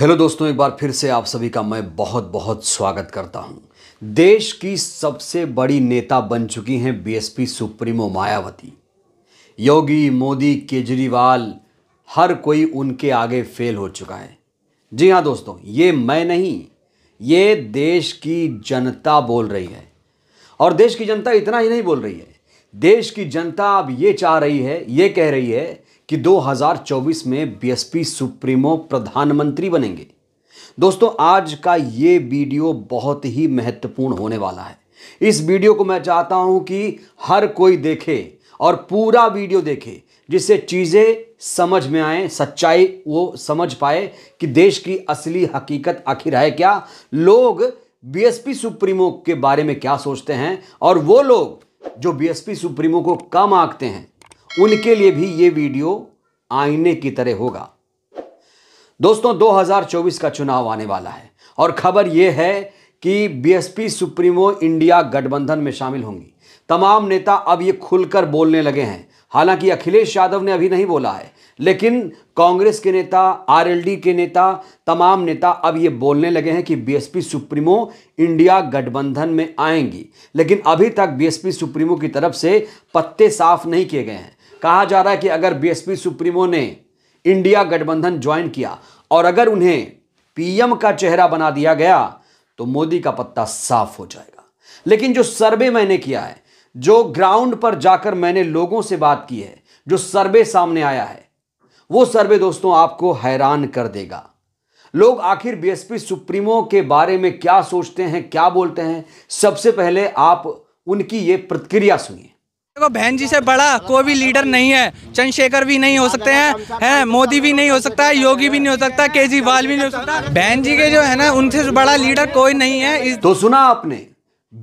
hello दोस्तों एक बार फिर से आप सभी का मैं बहुत बहुत स्वागत करता हूं देश की सबसे बड़ी नेता बन चुकी हैं बीएसपी सुप्रीमो मायावती योगी मोदी केजरीवाल हर कोई उनके आगे फेल हो चुका है जी हां दोस्तों ये मैं नहीं ये देश की जनता बोल रही है और देश की जनता इतना ही नहीं बोल रही है देश की जनता अब ये चाह रही है ये कह रही है कि 2024 में बीएसपी सुप्रीमो प्रधानमंत्री बनेंगे दोस्तों आज का ये वीडियो बहुत ही महत्वपूर्ण होने वाला है इस वीडियो को मैं चाहता हूं कि हर कोई देखे और पूरा वीडियो देखे जिससे चीज़ें समझ में आए सच्चाई वो समझ पाए कि देश की असली हकीकत आखिर है क्या लोग बीएसपी सुप्रीमो के बारे में क्या सोचते हैं और वो लोग जो बीएसपी सुप्रीमो को कम आंकते हैं उनके लिए भी ये वीडियो आईने की तरह होगा दोस्तों 2024 का चुनाव आने वाला है और खबर यह है कि बीएसपी सुप्रीमो इंडिया गठबंधन में शामिल होंगी तमाम नेता अब ये खुलकर बोलने लगे हैं हालांकि अखिलेश यादव ने अभी नहीं बोला है लेकिन कांग्रेस के नेता आरएलडी के नेता तमाम नेता अब ये बोलने लगे हैं कि बीएसपी सुप्रीमो इंडिया गठबंधन में आएंगी लेकिन अभी तक बीएसपी सुप्रीमो की तरफ से पत्ते साफ नहीं किए गए हैं कहा जा रहा है कि अगर बीएसपी सुप्रीमो ने इंडिया गठबंधन ज्वाइन किया और अगर उन्हें पीएम का चेहरा बना दिया गया तो मोदी का पत्ता साफ हो जाएगा लेकिन जो सर्वे मैंने किया है जो ग्राउंड पर जाकर मैंने लोगों से बात की है जो सर्वे सामने आया है वो सर्वे दोस्तों आपको हैरान कर देगा लोग आखिर बीएसपी सुप्रीमो के बारे में क्या सोचते हैं क्या बोलते हैं सबसे पहले आप उनकी ये प्रतिक्रिया सुनिए देखो बहन जी से बड़ा कोई भी लीडर नहीं है चंद्रशेखर भी नहीं हो सकते हैं है मोदी भी नहीं हो सकता है योगी भी नहीं हो सकता केजरीवाल भी नहीं हो सकता बहन जी के जो है ना उनसे बड़ा लीडर कोई नहीं है इस... तो सुना आपने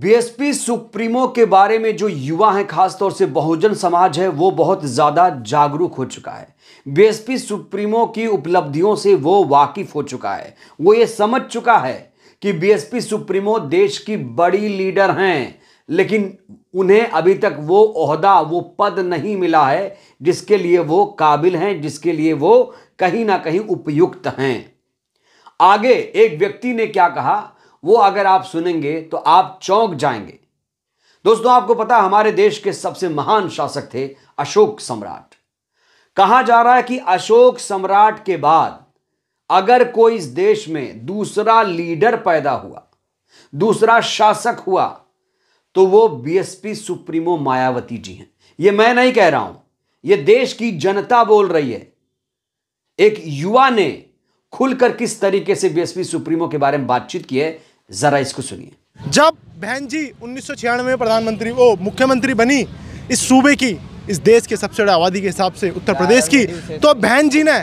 बीएसपी सुप्रीमो के बारे में जो युवा है खासतौर से बहुजन समाज है वो बहुत ज़्यादा जागरूक हो चुका है बीएसपी सुप्रीमो की उपलब्धियों से वो वाकिफ हो चुका है वो ये समझ चुका है कि बीएसपी सुप्रीमो देश की बड़ी लीडर हैं लेकिन उन्हें अभी तक वो अहदा वो पद नहीं मिला है जिसके लिए वो काबिल हैं जिसके लिए वो कहीं ना कहीं उपयुक्त हैं आगे एक व्यक्ति ने क्या कहा वो अगर आप सुनेंगे तो आप चौंक जाएंगे दोस्तों आपको पता हमारे देश के सबसे महान शासक थे अशोक सम्राट कहा जा रहा है कि अशोक सम्राट के बाद अगर कोई इस देश में दूसरा लीडर पैदा हुआ दूसरा शासक हुआ तो वो बीएसपी सुप्रीमो मायावती जी हैं ये मैं नहीं कह रहा हूं ये देश की जनता बोल रही है एक युवा ने खुलकर किस तरीके से बीएसपी सुप्रीमो के बारे में बातचीत की है जरा इसको सुनिए जब बहन जी उन्नीस में प्रधानमंत्री वो मुख्यमंत्री बनी इस सूबे की इस देश के सबसे बड़े आबादी के हिसाब से उत्तर प्रदेश की तो बहन जी ने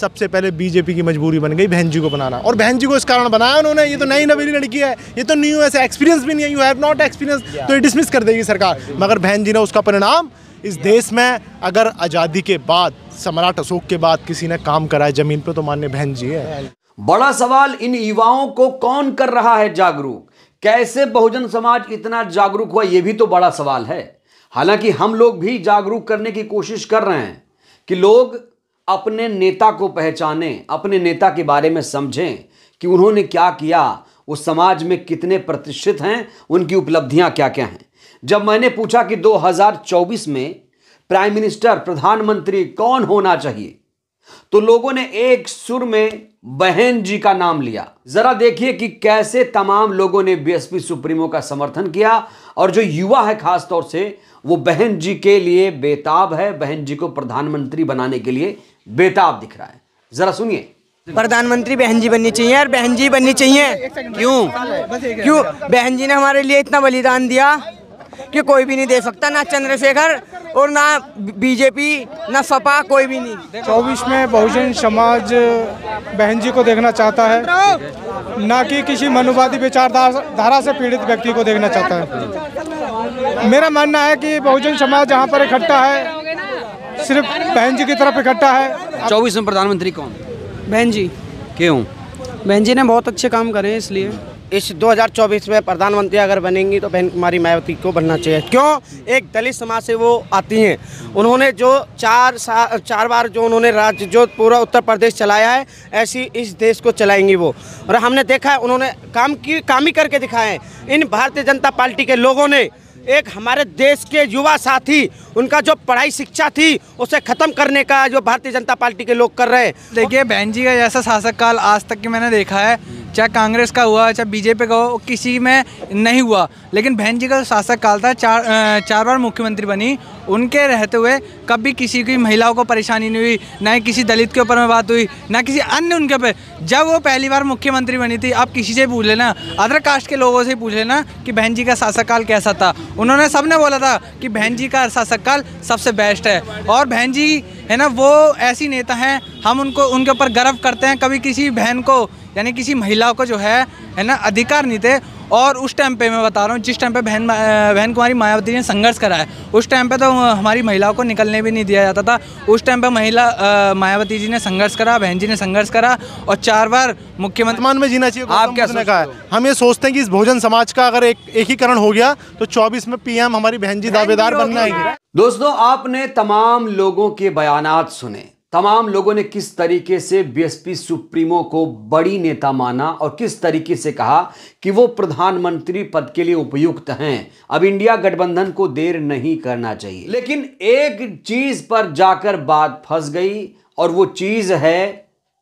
सबसे पहले बीजेपी की मजबूरी बन गई बहन जी को बनाना और बहन जी को इस कारण बनाया उन्होंने ये तो नई नवेली लड़की है ये तो न्यू ऐसे एक्सपीरियंस भी नहीं है यू हैव नॉट एक्सपीरियंस तो ये डिसमिस कर देगी सरकार मगर बहन जी ने उसका परिणाम इस देश में अगर आज़ादी के बाद सम्राट अशोक के बाद किसी ने काम करा है जमीन पर तो मान्य बहन जी है बड़ा सवाल इन युवाओं को कौन कर रहा है जागरूक कैसे बहुजन समाज इतना जागरूक हुआ यह भी तो बड़ा सवाल है हालांकि हम लोग भी जागरूक करने की कोशिश कर रहे हैं कि लोग अपने नेता को पहचाने अपने नेता के बारे में समझें कि उन्होंने क्या किया वो समाज में कितने प्रतिष्ठित हैं उनकी उपलब्धियां क्या क्या हैं जब मैंने पूछा कि 2024 में प्राइम मिनिस्टर प्रधानमंत्री कौन होना चाहिए तो लोगों ने एक सुर में बहन जी का नाम लिया जरा देखिए कि कैसे तमाम लोगों ने बीएसपी सुप्रीमो का समर्थन किया और जो युवा है खासतौर से वो बहन जी के लिए बेताब है बहन जी को प्रधानमंत्री बनाने के लिए बेताब दिख रहा है जरा सुनिए प्रधानमंत्री बहन जी बननी चाहिए यार बहन जी बननी चाहिए क्यों क्यों बहन जी ने हमारे लिए इतना बलिदान दिया कि कोई भी नहीं दे सकता ना चंद्रशेखर और ना बीजेपी ना सपा कोई भी नहीं चौबीस में बहुजन समाज बहन जी को देखना चाहता है ना कि किसी मनुवादी विचारधारा से पीड़ित व्यक्ति को देखना चाहता है मेरा मानना है कि बहुजन समाज जहाँ पर इकट्ठा है सिर्फ बहन जी की तरफ इकट्ठा है चौबीस में प्रधानमंत्री कौन बहन जी क्यों बहन जी ने बहुत अच्छे काम करे हैं इसलिए इस 2024 में प्रधानमंत्री अगर बनेंगी तो बहन कुमारी मायावती को बनना चाहिए क्यों एक दलित समाज से वो आती हैं उन्होंने जो चार चार बार जो उन्होंने राज्य जो पूरा उत्तर प्रदेश चलाया है ऐसी इस देश को चलाएंगी वो और हमने देखा है उन्होंने काम की काम ही करके दिखाए इन भारतीय जनता पार्टी के लोगों ने एक हमारे देश के युवा साथी उनका जो पढ़ाई शिक्षा थी उसे ख़त्म करने का जो भारतीय जनता पार्टी के लोग कर रहे हैं देखिए बहन जी का जैसा शासक काल आज तक की मैंने देखा है चाहे कांग्रेस का हुआ चाहे बीजेपी का हुआ किसी में नहीं हुआ लेकिन बहन जी का शासक काल था चार चार बार मुख्यमंत्री बनी उनके रहते हुए कभी किसी की महिलाओं को परेशानी नहीं हुई ना किसी दलित के ऊपर में बात हुई ना किसी अन्य उनके ऊपर जब वो पहली बार मुख्यमंत्री बनी थी आप किसी से पूछ लेना अदर कास्ट के लोगों से पूछ लेना कि बहन जी का शासककाल कैसा था उन्होंने सब ने बोला था कि बहन जी का शासककाल सबसे बेस्ट है और बहन जी है ना वो ऐसी नेता हैं हम उनको उनके ऊपर गर्व करते हैं कभी किसी बहन को यानी किसी महिला को जो है है ना अधिकार नहीं थे और उस टाइम पे मैं बता रहा हूँ जिस टाइम पे बहन बहन कुमारी मायावती ने संघर्ष करा है उस टाइम पे तो हमारी महिलाओं को निकलने भी नहीं दिया जाता था उस टाइम पे महिला मायावती जी ने संघर्ष करा बहन जी ने संघर्ष करा और चार बार मुख्यमंत्री में जीना चाहिए आप क्या कहा हम ये सोचते हैं कि इस भोजन समाज का अगर एक एकीकरण हो गया तो चौबीस में पी हमारी बहन जी दावेदार बनना है दोस्तों आपने तमाम लोगों के बयान सुने तमाम लोगों ने किस तरीके से बीएसपी सुप्रीमो को बड़ी नेता माना और किस तरीके से कहा कि वो प्रधानमंत्री पद के लिए उपयुक्त हैं अब इंडिया गठबंधन को देर नहीं करना चाहिए लेकिन एक चीज पर जाकर बात फंस गई और वो चीज है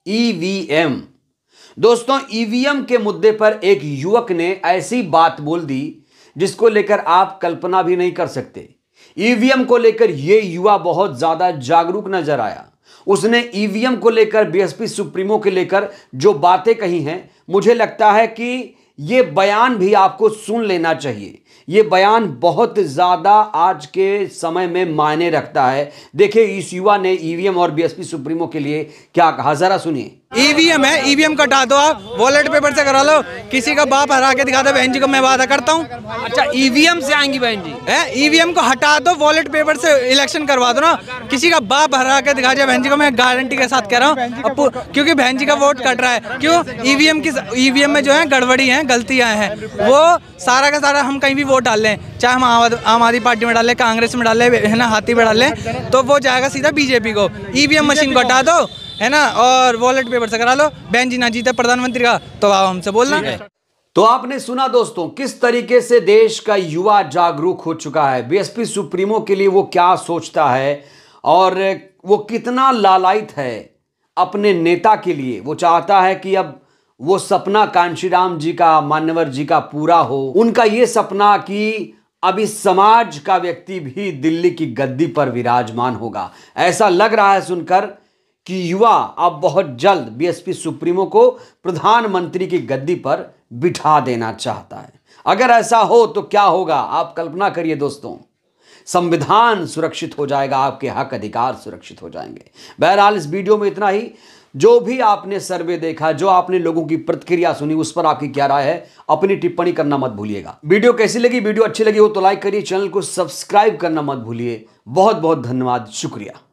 ईवीएम e दोस्तों ईवीएम e के मुद्दे पर एक युवक ने ऐसी बात बोल दी जिसको लेकर आप कल्पना भी नहीं कर सकते ईवीएम e को लेकर यह युवा बहुत ज्यादा जागरूक नजर आया उसने ईवीएम को लेकर बीएसपी सुप्रीमो के लेकर जो बातें कही हैं मुझे लगता है कि ये बयान भी आपको सुन लेना चाहिए ये बयान बहुत ज़्यादा आज के समय में मायने रखता है देखिए इस युवा ने ईवीएम और बीएसपी सुप्रीमो के लिए क्या कहा जरा सुनिए ईवीएम है ईवीएम कटा दो आप वॉलेट पेपर से करा लो किसी का बाप हरा के दिखा दो बहन जी को मैं वादा करता हूँ अच्छा ईवीएम से आएंगी बहन जी है ईवीएम को हटा दो वॉलेट पेपर से इलेक्शन करवा दो ना किसी का बाप हरा के दिखा जाए बहन जी को मैं गारंटी के साथ कह रहा हूँ क्योंकि बहन जी का वोट कट रहा है क्यों ईवीएम की ईवीएम में जो है गड़बड़ी है गलतियां हैं वो सारा का सारा हम कहीं भी वोट डाल लें चाहे हम आम आदमी पार्टी में डालें कांग्रेस में डालें है ना हाथी में डालें तो वो जाएगा सीधा बीजेपी को ईवीएम e मशीन को हटा दो है ना और वॉलेट पेपर से करा लो बहन जी ना जीते प्रधानमंत्री का तो आओ हमसे बोलना तो आपने सुना दोस्तों किस तरीके से देश का युवा जागरूक हो चुका है बीएसपी सुप्रीमो के लिए वो क्या सोचता है और वो कितना लालायित है अपने नेता के लिए वो चाहता है कि अब वो सपना कांशी राम जी का मान्यवर जी का पूरा हो उनका ये सपना कि अब इस समाज का व्यक्ति भी दिल्ली की गद्दी पर विराजमान होगा ऐसा लग रहा है सुनकर कि युवा अब बहुत जल्द बीएसपी सुप्रीमो को प्रधानमंत्री की गद्दी पर बिठा देना चाहता है अगर ऐसा हो तो क्या होगा आप कल्पना करिए दोस्तों संविधान सुरक्षित हो जाएगा आपके हक अधिकार सुरक्षित हो जाएंगे बहरहाल इस वीडियो में इतना ही जो भी आपने सर्वे देखा जो आपने लोगों की प्रतिक्रिया सुनी उस पर आपकी क्या राय है अपनी टिप्पणी करना मत भूलिएगा वीडियो कैसी लगी वीडियो अच्छी लगी हो तो लाइक करिए चैनल को सब्सक्राइब करना मत भूलिए बहुत बहुत धन्यवाद शुक्रिया